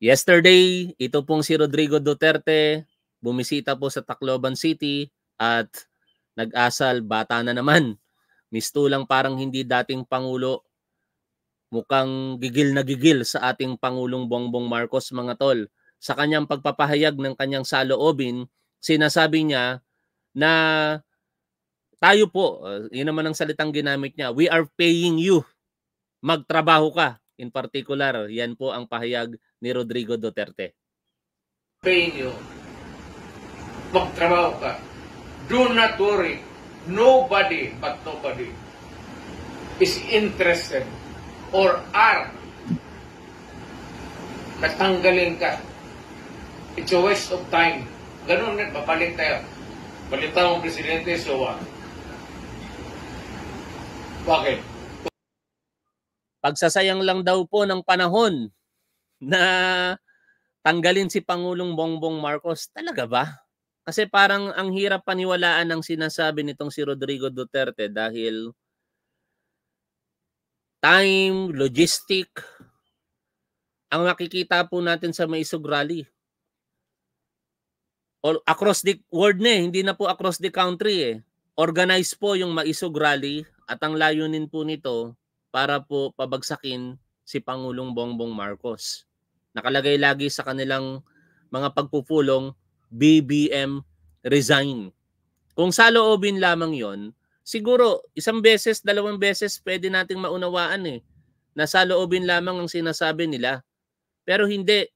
Yesterday, ito pong si Rodrigo Duterte bumisita po sa Tacloban City at nag-asal bata na naman. Mistulang parang hindi dating pangulo. Mukhang gigil na gigil sa ating Pangulong Bongbong Marcos mga tol. Sa kanyang pagpapahayag ng kanyang saloobin, sinasabi niya na tayo po, uh, yun naman ang salitang ginamit niya, we are paying you. Magtrabaho ka. In particular, yan po ang pahayag ni Rodrigo Duterte. Penyo, magtrabaho ka. Do not worry. Nobody but nobody is interested or are natanggalin ka. It's a waste of time. Ganun net, babalik tayo. Balita mong presidente, so what? Bakit? Pagsasayang lang daw po ng panahon na tanggalin si Pangulong Bongbong Marcos. Talaga ba? Kasi parang ang hirap paniwalaan ang sinasabi nitong si Rodrigo Duterte dahil time, logistic, ang makikita po natin sa Maisog Rally. All, across the world na eh, hindi na po across the country eh. Organize po yung Maisog Rally at ang layunin po nito para po pabagsakin si Pangulong Bongbong Marcos. Nakalagay lagi sa kanilang mga pagpupulong, BBM resign. Kung saloobin lamang yon, siguro isang beses, dalawang beses pwede nating maunawaan eh na saloobin lamang ang sinasabi nila. Pero hindi,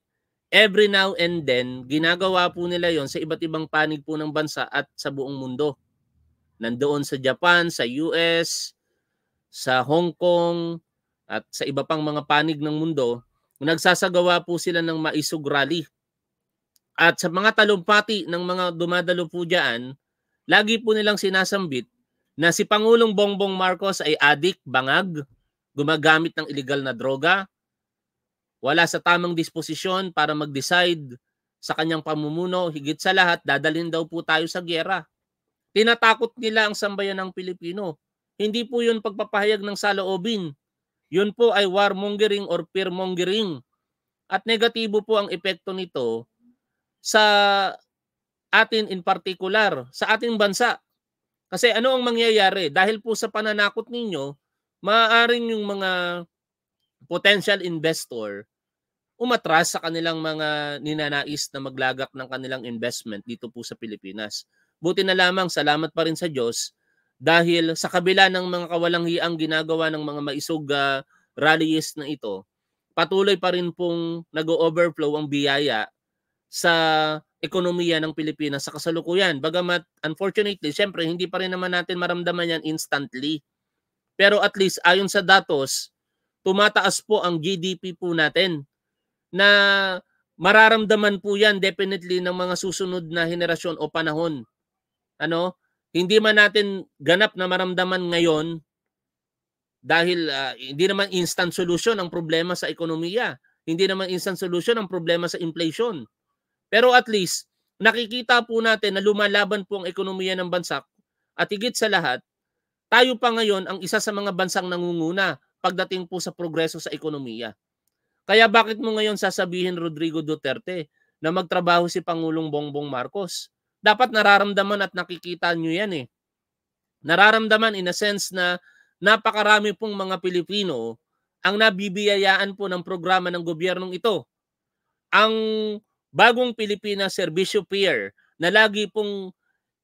every now and then, ginagawa po nila yon sa iba't ibang panig po ng bansa at sa buong mundo. Nandoon sa Japan, sa US, sa Hong Kong at sa iba pang mga panig ng mundo, nagsasagawa po sila ng maisog rally. At sa mga talumpati ng mga dumadalo po dyan, lagi po nilang sinasambit na si Pangulong Bongbong Marcos ay adik, bangag, gumagamit ng ilegal na droga, wala sa tamang disposisyon para mag-decide sa kanyang pamumuno, higit sa lahat, dadalhin daw po tayo sa gyera. Tinatakot nila ang sambayan ng Pilipino hindi po yun pagpapahayag ng saloobin. Yun po ay warmongering or fearmongering. At negatibo po ang epekto nito sa atin in particular, sa ating bansa. Kasi ano ang mangyayari? Dahil po sa pananakot ninyo, maaaring yung mga potential investor umatras sa kanilang mga ninanais na maglagak ng kanilang investment dito po sa Pilipinas. Buti na lamang, salamat pa rin sa Diyos, dahil sa kabila ng mga kawalanghiang ginagawa ng mga maisog uh, rallies na ito, patuloy pa rin pong nag-overflow ang biyaya sa ekonomiya ng Pilipinas sa kasalukuyan. Bagamat, unfortunately, syempre, hindi pa rin naman natin maramdaman yan instantly. Pero at least, ayon sa datos, tumataas po ang GDP po natin na mararamdaman po yan definitely ng mga susunod na henerasyon o panahon. Ano? hindi man natin ganap na maramdaman ngayon dahil uh, hindi naman instant solution ang problema sa ekonomiya. Hindi naman instant solution ang problema sa inflation. Pero at least, nakikita po natin na lumalaban po ang ekonomiya ng bansa at higit sa lahat, tayo pa ngayon ang isa sa mga bansang nangunguna pagdating po sa progreso sa ekonomiya. Kaya bakit mo ngayon sasabihin Rodrigo Duterte na magtrabaho si Pangulong Bongbong Marcos? dapat nararamdaman at nakikita nyo yan eh. Nararamdaman in a sense na napakarami pong mga Pilipino ang nabibiyayaan po ng programa ng gobyernong ito. Ang bagong Pilipinas Servisyo Peer na lagi pong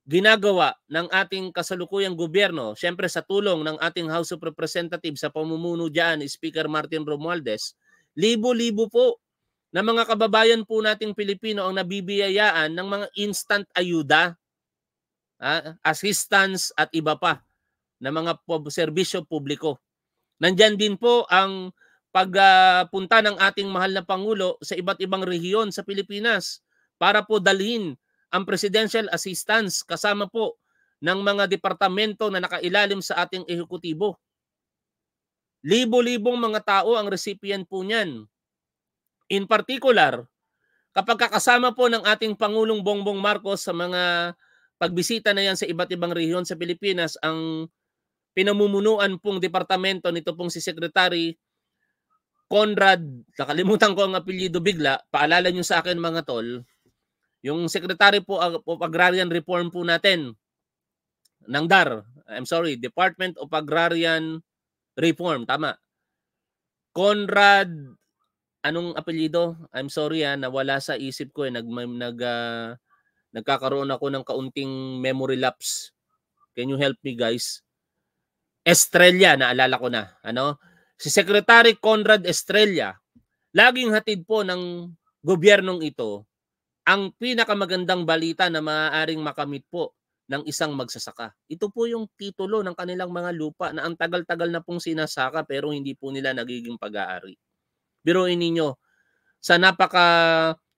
ginagawa ng ating kasalukuyang gobyerno, syempre sa tulong ng ating House of Representatives sa pamumuno dyan, Speaker Martin Romualdez, libo-libo po na mga kababayan po nating Pilipino ang nabibiyayaan ng mga instant ayuda, assistance at iba pa na mga serbisyo publiko. Nandyan din po ang pagpunta ah, ng ating mahal na Pangulo sa iba't ibang rehiyon sa Pilipinas para po dalhin ang presidential assistance kasama po ng mga departamento na nakailalim sa ating ehekutibo. Libo-libong mga tao ang recipient po niyan. In particular, kapag kakasama po ng ating Pangulong Bongbong Marcos sa mga pagbisita na yan sa iba't ibang rehiyon sa Pilipinas, ang pinamumunuan pong departamento nito pong si Secretary Conrad, nakalimutan ko ang apelyido bigla, paalala nyo sa akin mga tol, yung Secretary po of Agrarian Reform po natin, ng DAR, I'm sorry, Department of Agrarian Reform, tama. Conrad anong apelyido? I'm sorry ah, nawala sa isip ko eh. Nag, nag, uh, nagkakaroon ako ng kaunting memory lapse. Can you help me guys? Estrella, naalala ko na. Ano? Si Secretary Conrad Estrella, laging hatid po ng gobyernong ito ang pinakamagandang balita na maaaring makamit po ng isang magsasaka. Ito po yung titulo ng kanilang mga lupa na ang tagal-tagal na pong sinasaka pero hindi po nila nagiging pag-aari. Biruin ninyo, sa napaka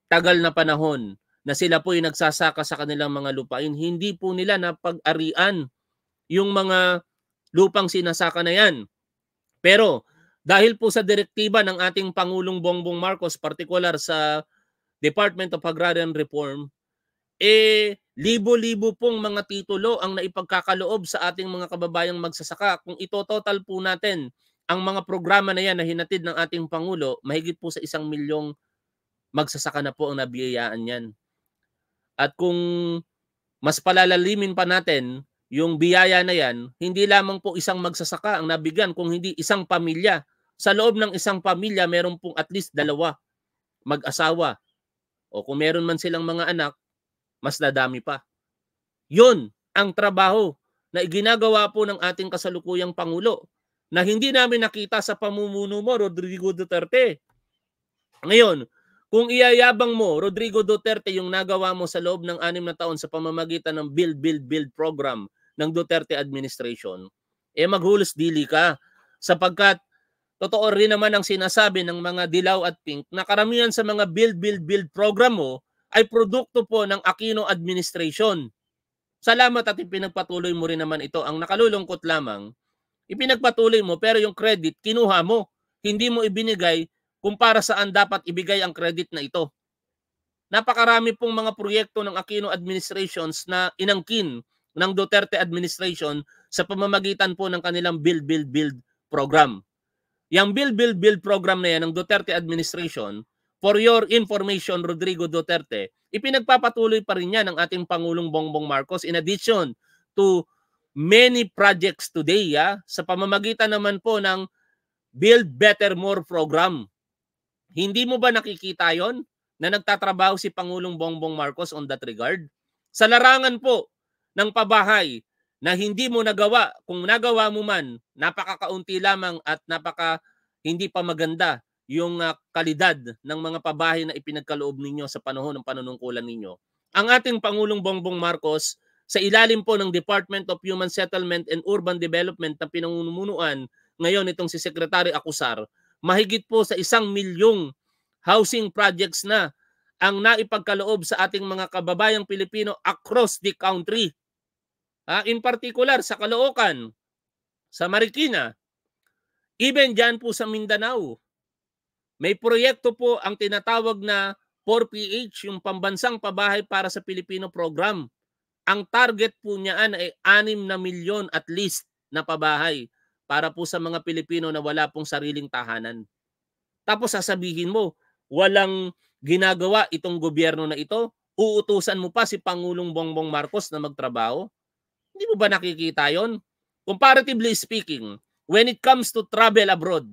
tagal na panahon na sila po ay nagsasaka sa kanilang mga lupain, hindi po nila napag-arian yung mga lupang sinasaka na yan. Pero dahil po sa direktiba ng ating Pangulong Bongbong Marcos, particular sa Department of Agrarian Reform, eh libo-libo pong mga titulo ang naipagkakaloob sa ating mga kababayang magsasaka. Kung ito total po natin ang mga programa na yan na hinatid ng ating Pangulo, mahigit po sa isang milyong magsasaka na po ang nabiyayaan yan. At kung mas palalalimin pa natin yung biyaya na yan, hindi lamang po isang magsasaka ang nabigyan, kung hindi isang pamilya. Sa loob ng isang pamilya, meron pong at least dalawa mag-asawa. O kung meron man silang mga anak, mas nadami pa. Yun ang trabaho na iginagawa po ng ating kasalukuyang Pangulo na hindi namin nakita sa pamumuno mo, Rodrigo Duterte. Ngayon, kung iyayabang mo, Rodrigo Duterte, yung nagawa mo sa loob ng anim na taon sa pamamagitan ng Build, Build, Build program ng Duterte administration, eh maghulos dili ka sapagkat totoo rin naman ang sinasabi ng mga dilaw at pink na karamihan sa mga build, build, build program mo ay produkto po ng Aquino administration. Salamat at ipinagpatuloy mo rin naman ito. Ang nakalulungkot lamang, Ipinagpatuloy mo pero yung credit kinuha mo. Hindi mo ibinigay kung para saan dapat ibigay ang credit na ito. Napakarami pong mga proyekto ng Aquino administrations na inangkin ng Duterte administration sa pamamagitan po ng kanilang Build, Build, Build program. Yang Build, Build, Build program na yan ng Duterte administration, for your information, Rodrigo Duterte, ipinagpapatuloy pa rin niya ng ating Pangulong Bongbong Marcos in addition to many projects today ah, sa pamamagitan naman po ng Build Better More program. Hindi mo ba nakikita yon na nagtatrabaho si Pangulong Bongbong Marcos on that regard? Sa larangan po ng pabahay na hindi mo nagawa, kung nagawa mo man, napakakaunti lamang at napaka hindi pa maganda yung ah, kalidad ng mga pabahay na ipinagkaloob ninyo sa panahon ng panunungkulan ninyo. Ang ating Pangulong Bongbong Marcos sa ilalim po ng Department of Human Settlement and Urban Development na pinangunumunuan ngayon itong si Secretary Acusar, mahigit po sa isang milyong housing projects na ang naipagkaloob sa ating mga kababayang Pilipino across the country. Ha, ah, in particular sa Caloocan, sa Marikina, even dyan po sa Mindanao. May proyekto po ang tinatawag na 4PH, yung Pambansang Pabahay para sa Pilipino Program ang target po niyan ay 6 na milyon at least na pabahay para po sa mga Pilipino na wala pong sariling tahanan. Tapos sasabihin mo, walang ginagawa itong gobyerno na ito, uutusan mo pa si Pangulong Bongbong Marcos na magtrabaho? Hindi mo ba nakikita yon? Comparatively speaking, when it comes to travel abroad,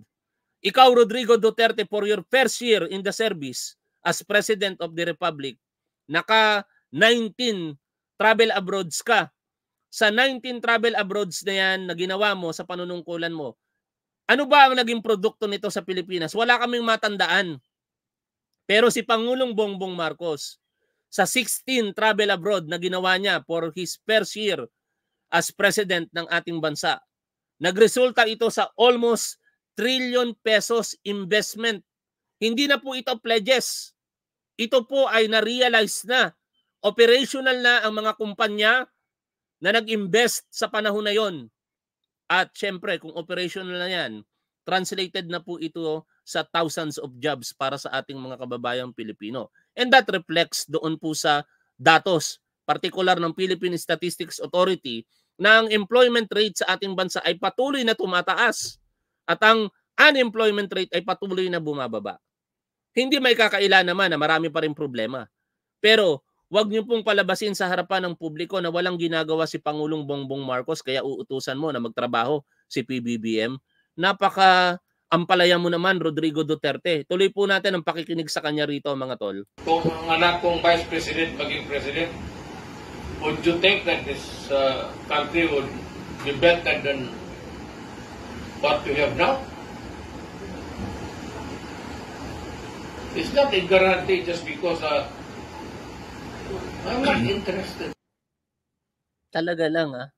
ikaw Rodrigo Duterte for your first year in the service as President of the Republic, naka 19 travel abroads ka. Sa 19 travel abroads na yan na ginawa mo sa panunungkulan mo, ano ba ang naging produkto nito sa Pilipinas? Wala kaming matandaan. Pero si Pangulong Bongbong Marcos, sa 16 travel abroad na ginawa niya for his first year as president ng ating bansa, nagresulta ito sa almost trillion pesos investment. Hindi na po ito pledges. Ito po ay na-realize na operational na ang mga kumpanya na nag-invest sa panahon na yon. At syempre, kung operational na yan, translated na po ito sa thousands of jobs para sa ating mga kababayang Pilipino. And that reflects doon po sa datos, particular ng Philippine Statistics Authority, na ang employment rate sa ating bansa ay patuloy na tumataas at ang unemployment rate ay patuloy na bumababa. Hindi may kakaila naman na marami pa rin problema. Pero Huwag niyo pong palabasin sa harapan ng publiko na walang ginagawa si Pangulong Bongbong Marcos kaya uutusan mo na magtrabaho si PBBM. Napaka ampalaya mo naman Rodrigo Duterte. Tuloy po natin ang pakikinig sa kanya rito mga tol. Kung ang anak kong Vice President maging President, would you think that this uh, country would be better than what we have now? It's not a guarantee just because uh, I'm not interested. Talaga lang ah.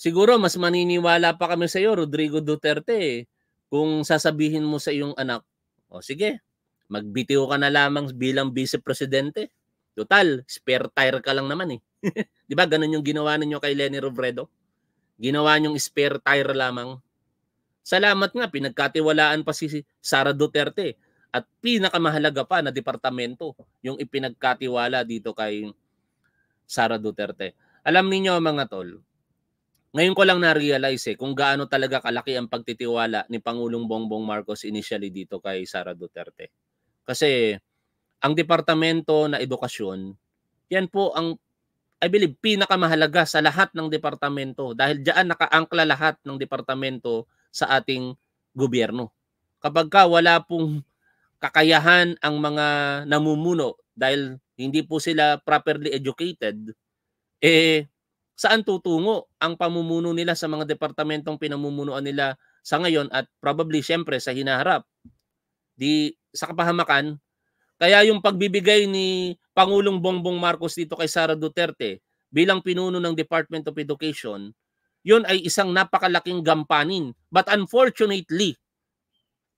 Siguro mas maniniwala pa kami sa iyo Rodrigo Duterte eh. kung sasabihin mo sa iyong anak, o sige, magbitiw ka na lamang bilang vice presidente. Total, spare tire ka lang naman eh. 'Di ba ganun yung ginawa ninyo kay Lenny Robredo? Ginawa niyong spare tire lamang. Salamat nga pinagkatiwalaan pa si Sara Duterte at pinakamahalaga pa na departamento yung ipinagkatiwala dito kay Sara Duterte. Alam niyo mga tol, ngayon ko lang na-realize eh, kung gaano talaga kalaki ang pagtitiwala ni Pangulong Bongbong Marcos initially dito kay Sara Duterte. Kasi ang departamento na edukasyon, yan po ang I believe pinakamahalaga sa lahat ng departamento dahil diyan nakaangkla lahat ng departamento sa ating gobyerno. Kapag ka wala pong kakayahan ang mga namumuno dahil hindi po sila properly educated, eh saan tutungo ang pamumuno nila sa mga departamentong pinamumunuan nila sa ngayon at probably siyempre sa hinaharap. Di sa kapahamakan, kaya yung pagbibigay ni Pangulong Bongbong Marcos dito kay Sara Duterte bilang pinuno ng Department of Education, yun ay isang napakalaking gampanin. But unfortunately,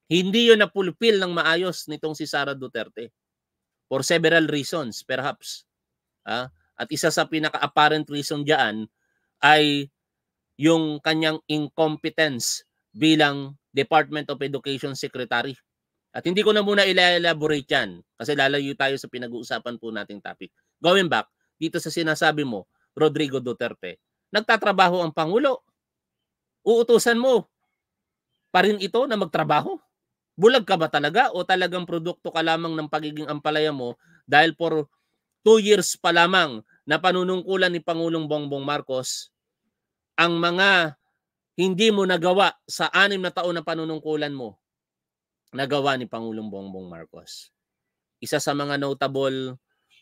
hindi yun napulpil ng maayos nitong si Sara Duterte for several reasons perhaps. Ah, at isa sa pinaka-apparent reason diyan ay yung kanyang incompetence bilang Department of Education Secretary. At hindi ko na muna ila-elaborate yan kasi lalayo tayo sa pinag-uusapan po nating topic. Going back, dito sa sinasabi mo, Rodrigo Duterte, nagtatrabaho ang Pangulo. Uutusan mo pa rin ito na magtrabaho bulag ka ba talaga o talagang produkto ka lamang ng pagiging ampalaya mo dahil for two years pa lamang na panunungkulan ni Pangulong Bongbong Marcos ang mga hindi mo nagawa sa anim na taon na panunungkulan mo nagawa ni Pangulong Bongbong Marcos. Isa sa mga notable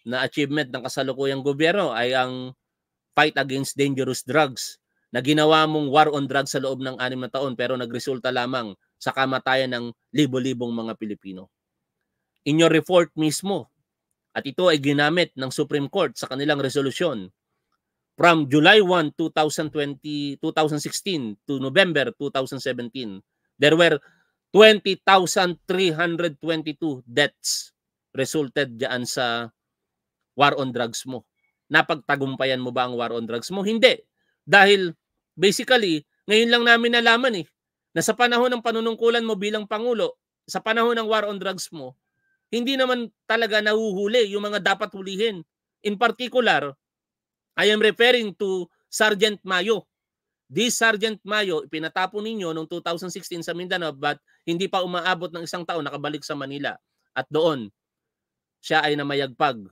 na achievement ng kasalukuyang gobyerno ay ang fight against dangerous drugs na ginawa mong war on drugs sa loob ng anim na taon pero nagresulta lamang sa kamatayan ng libo-libong mga Pilipino. Inyo report mismo, at ito ay ginamit ng Supreme Court sa kanilang resolusyon from July 1, 2020, 2016 to November 2017, there were 20,322 deaths resulted diyan sa war on drugs mo. Napagtagumpayan mo ba ang war on drugs mo? Hindi. Dahil basically, ngayon lang namin nalaman eh na sa panahon ng panunungkulan mo bilang Pangulo, sa panahon ng war on drugs mo, hindi naman talaga nahuhuli yung mga dapat hulihin. In particular, I am referring to Sergeant Mayo. This Sergeant Mayo, pinatapon ninyo noong 2016 sa Mindanao but hindi pa umaabot ng isang taon nakabalik sa Manila. At doon, siya ay namayagpag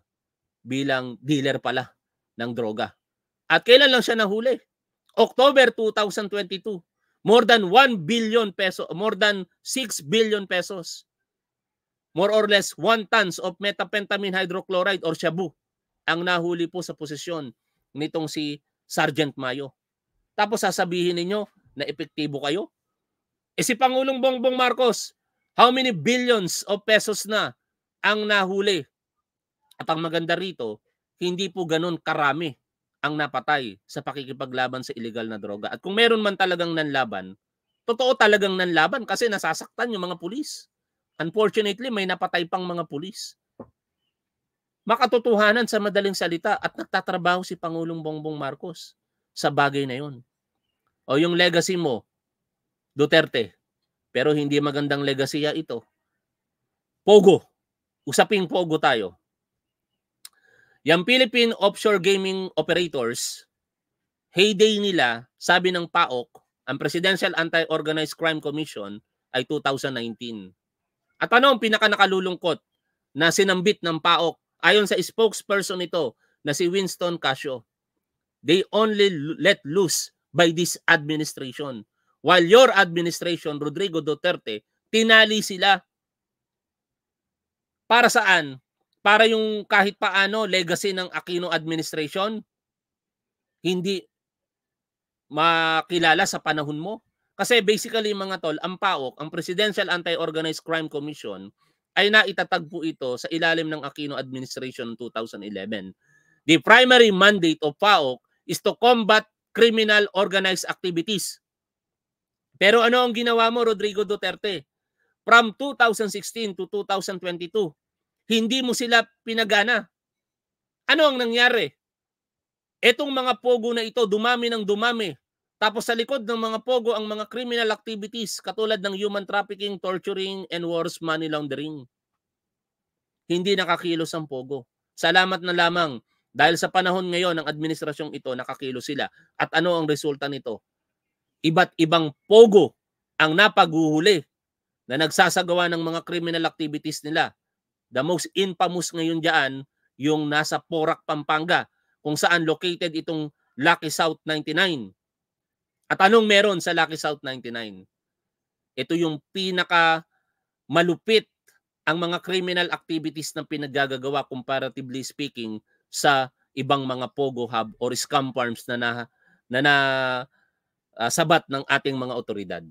bilang dealer pala ng droga. At kailan lang siya nahuli? October 2022. More than 1 billion peso, more than 6 billion pesos. More or less 1 tons of metapentamin hydrochloride or shabu ang nahuli po sa posisyon nitong si Sergeant Mayo. Tapos sasabihin ninyo na epektibo kayo? E si Pangulong Bongbong Marcos, how many billions of pesos na ang nahuli? At ang maganda rito, hindi po ganun karami ang napatay sa pakikipaglaban sa ilegal na droga. At kung meron man talagang nanlaban, totoo talagang nanlaban kasi nasasaktan yung mga pulis. Unfortunately, may napatay pang mga pulis. Makatotohanan sa madaling salita at nagtatrabaho si Pangulong Bongbong Marcos sa bagay na yon. O yung legacy mo, Duterte, pero hindi magandang legacy ya ito. Pogo. Usaping pogo tayo. Yung Philippine Offshore Gaming Operators, heyday nila, sabi ng PAOK, ang Presidential Anti-Organized Crime Commission ay 2019. At ano ang pinakanakalulungkot na sinambit ng PAOK ayon sa spokesperson nito na si Winston Casio? They only let loose by this administration. While your administration, Rodrigo Duterte, tinali sila. Para saan? para yung kahit paano legacy ng Aquino administration hindi makilala sa panahon mo. Kasi basically mga tol, ang PAOK, ang Presidential Anti-Organized Crime Commission ay naitatagpo ito sa ilalim ng Aquino administration 2011. The primary mandate of PAOK is to combat criminal organized activities. Pero ano ang ginawa mo Rodrigo Duterte? From 2016 to 2022, hindi mo sila pinagana. Ano ang nangyari? Etong mga pogo na ito, dumami ng dumami. Tapos sa likod ng mga pogo ang mga criminal activities katulad ng human trafficking, torturing, and worse money laundering. Hindi nakakilos ang pogo. Salamat na lamang dahil sa panahon ngayon ng administrasyong ito, nakakilos sila. At ano ang resulta nito? Iba't ibang pogo ang napaguhuli na nagsasagawa ng mga criminal activities nila The most infamous ngayon diyan yung nasa Porac, Pampanga, kung saan located itong Lucky South 99. At anong meron sa Lucky South 99? Ito yung pinaka malupit ang mga criminal activities na pinagagagawa comparatively speaking sa ibang mga pogo hub or scam farms na na, na, na uh, sabat ng ating mga otoridad.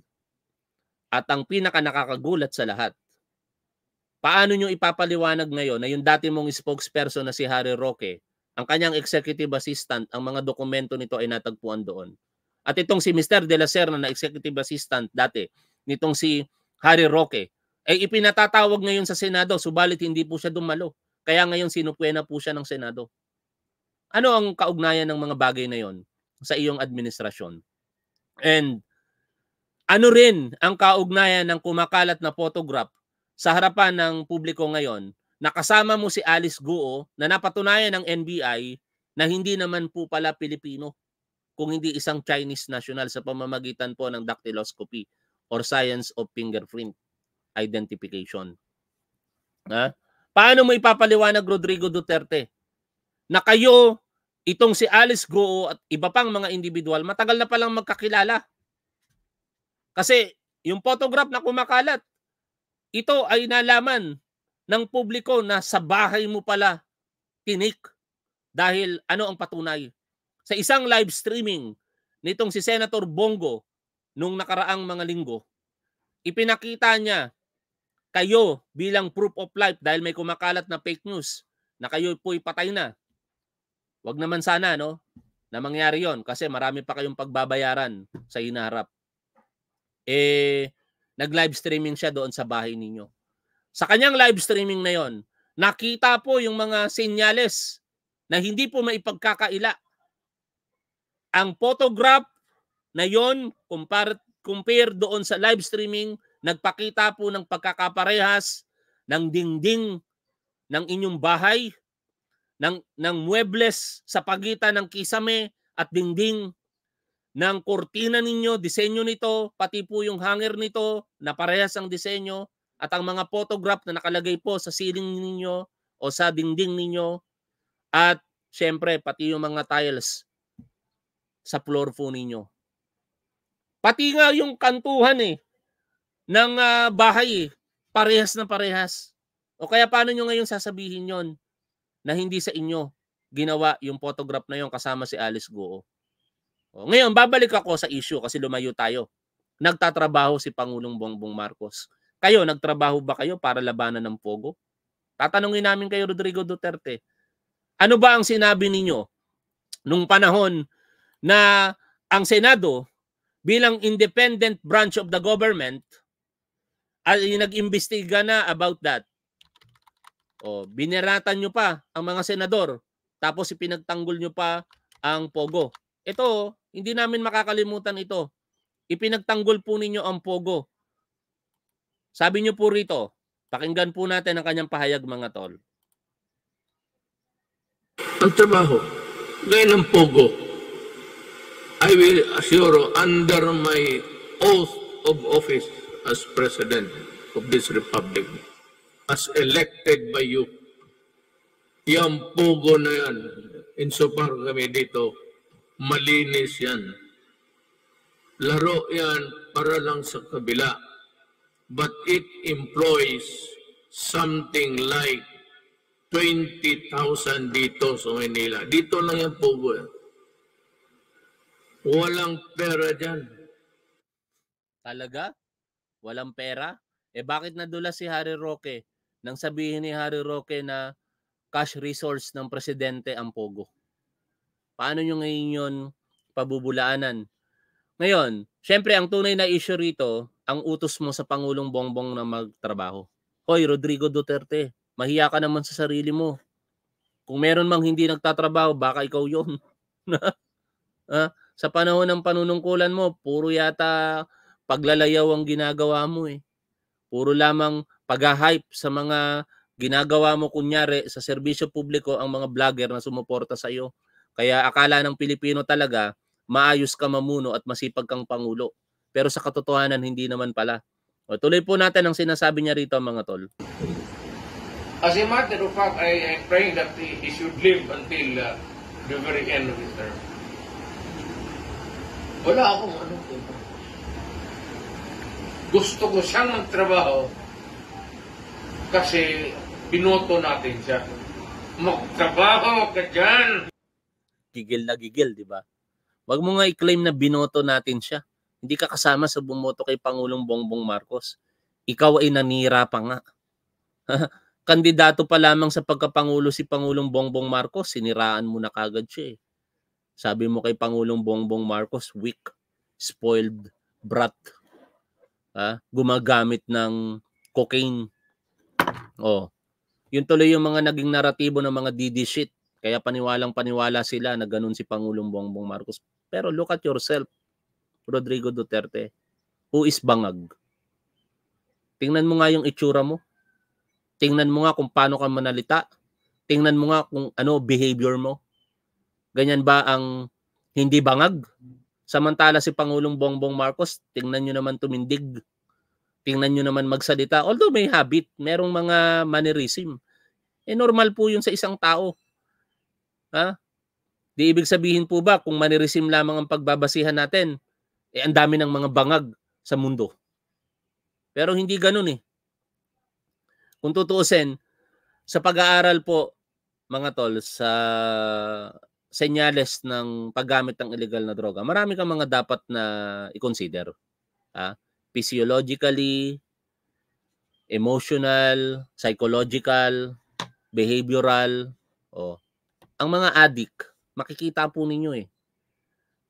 At ang pinaka nakakagulat sa lahat, Paano nyo ipapaliwanag ngayon na yung dati mong spokesperson na si Harry Roque, ang kanyang executive assistant, ang mga dokumento nito ay natagpuan doon? At itong si Mr. De La Serna na executive assistant dati, nitong si Harry Roque, ay ipinatatawag ngayon sa Senado, subalit hindi po siya dumalo. Kaya ngayon sinupuena po siya ng Senado. Ano ang kaugnayan ng mga bagay na yon sa iyong administrasyon? And ano rin ang kaugnayan ng kumakalat na photograph sa harapan ng publiko ngayon, nakasama mo si Alice Guo na napatunayan ng NBI na hindi naman po pala Pilipino kung hindi isang Chinese national sa pamamagitan po ng dactyloscopy or science of fingerprint identification. Ha? Paano mo ipapaliwanag Rodrigo Duterte na kayo, itong si Alice Guo at iba pang mga individual, matagal na palang magkakilala. Kasi yung photograph na kumakalat, ito ay nalaman ng publiko na sa bahay mo pala kinik Dahil ano ang patunay? Sa isang live streaming nitong si Senator Bongo nung nakaraang mga linggo, ipinakita niya kayo bilang proof of life dahil may kumakalat na fake news na kayo po'y patay na. Wag naman sana, no? Na mangyari yon kasi marami pa kayong pagbabayaran sa hinaharap. Eh, Nag-live streaming siya doon sa bahay ninyo. Sa kanyang live streaming na yon, nakita po yung mga senyales na hindi po maipagkakaila. Ang photograph na yon, compare, compare doon sa live streaming, nagpakita po ng pagkakaparehas ng dingding ng inyong bahay, ng, ng muebles sa pagitan ng kisame at dingding ng kurtina ninyo, disenyo nito, pati po yung hanger nito na parehas ang disenyo at ang mga photograph na nakalagay po sa ceiling ninyo o sa dingding ninyo at syempre pati yung mga tiles sa floor po ninyo. Pati nga yung kantuhan eh ng uh, bahay eh, parehas na parehas. O kaya paano nyo ngayon sasabihin yon na hindi sa inyo ginawa yung photograph na yon kasama si Alice Goo? O, oh, ngayon, babalik ako sa issue kasi lumayo tayo. Nagtatrabaho si Pangulong Bongbong Marcos. Kayo, nagtrabaho ba kayo para labanan ng Pogo? Tatanungin namin kayo, Rodrigo Duterte. Ano ba ang sinabi ninyo nung panahon na ang Senado bilang independent branch of the government ay nag-imbestiga na about that. O, oh, biniratan nyo pa ang mga senador tapos ipinagtanggol nyo pa ang Pogo. Ito, hindi namin makakalimutan ito. Ipinagtanggol po ninyo ang Pogo. Sabi niyo po rito, pakinggan po natin ang kanyang pahayag mga tol. Ang trabaho, ngayon ang Pogo, I will assure under my oath of office as President of this Republic, as elected by you, yung Pogo na yan, insofar kami dito, Malinis yan. Laro yan para lang sa kabila. But it employs something like 20,000 dito sa Manila. Dito lang yan po. Eh. Walang pera dyan. Talaga? Walang pera? Eh bakit nadula si Harry Roque nang sabihin ni Harry Roque na cash resource ng presidente ang Pogo? Paano nyo ngayon yun pabubulaanan? Ngayon, syempre ang tunay na issue rito, ang utos mo sa Pangulong Bongbong na magtrabaho. Hoy, Rodrigo Duterte, mahiya ka naman sa sarili mo. Kung meron mang hindi nagtatrabaho, baka ikaw yon. ha? Ah, sa panahon ng panunungkulan mo, puro yata paglalayaw ang ginagawa mo eh. Puro lamang pag-hype sa mga ginagawa mo kunyari sa serbisyo publiko ang mga vlogger na sumuporta sa iyo. Kaya akala ng Pilipino talaga, maayos ka mamuno at masipag kang pangulo. Pero sa katotohanan, hindi naman pala. O, tuloy po natin ang sinasabi niya rito mga tol. As a matter of fact, I am praying that he, he should live until uh, the very end of his term. Wala akong ano. Gusto ko siyang magtrabaho kasi binoto natin siya. Magtrabaho ka dyan! gigil na gigil, di ba? Wag mo nga i-claim na binoto natin siya. Hindi ka kasama sa bumoto kay Pangulong Bongbong Marcos. Ikaw ay nanira pa nga. Kandidato pa lamang sa pagkapangulo si Pangulong Bongbong Marcos, siniraan mo na kagad siya eh. Sabi mo kay Pangulong Bongbong Marcos, weak, spoiled, brat. Ha? Gumagamit ng cocaine. Oh. Yun tuloy yung mga naging naratibo ng mga DD shit kaya paniwalang paniwala sila na ganun si Pangulong Bongbong Marcos. Pero look at yourself, Rodrigo Duterte, who is bangag. Tingnan mo nga yung itsura mo. Tingnan mo nga kung paano ka manalita. Tingnan mo nga kung ano behavior mo. Ganyan ba ang hindi bangag? Samantala si Pangulong Bongbong Marcos, tingnan nyo naman tumindig. Tingnan nyo naman magsalita. Although may habit, merong mga mannerism. Eh normal po yun sa isang tao. Ha? Di ibig sabihin po ba kung manirisim lamang ang pagbabasihan natin, eh ang dami ng mga bangag sa mundo. Pero hindi ganoon eh. Kung tutuusin, sa pag-aaral po mga tol sa senyales ng paggamit ng illegal na droga, marami kang mga dapat na i-consider. Ha? Physiologically, emotional, psychological, behavioral, o ang mga adik, makikita po ninyo eh.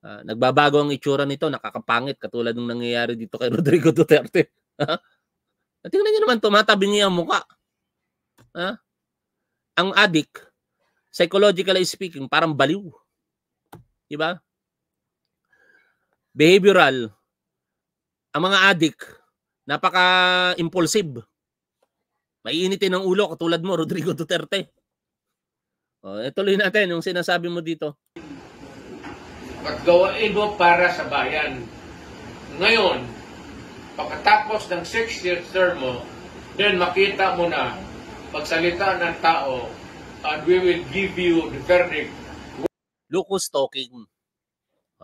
Uh, nagbabago ang itsura nito, nakakapangit katulad ng nangyayari dito kay Rodrigo Duterte. At ah, tingnan niyo naman, tumatabi niya ang mukha. Ha? Ang adik, psychologically speaking, parang baliw. Di ba? Behavioral, ang mga adik, napaka-impulsive. Maiinitin ang ulo katulad mo, Rodrigo Duterte. Oh, ituloy eh, natin yung sinasabi mo dito. Paggawain mo para sa bayan. Ngayon, pagkatapos ng 6 year term mo, then makita mo na pagsalita ng tao and we will give you the verdict. Lucas talking.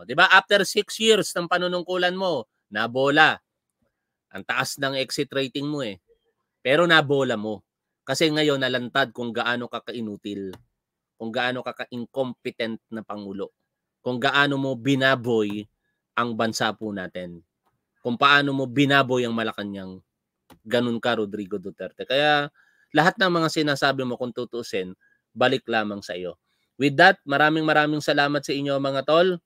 O, oh, di ba? After 6 years ng panunungkulan mo, nabola. Ang taas ng exit rating mo eh. Pero nabola mo. Kasi ngayon nalantad kung gaano ka kainutil kung gaano ka ka-incompetent na Pangulo. Kung gaano mo binaboy ang bansa po natin. Kung paano mo binaboy ang Malacanang. Ganun ka, Rodrigo Duterte. Kaya lahat ng mga sinasabi mo kung tutusin, balik lamang sa iyo. With that, maraming maraming salamat sa inyo mga tol.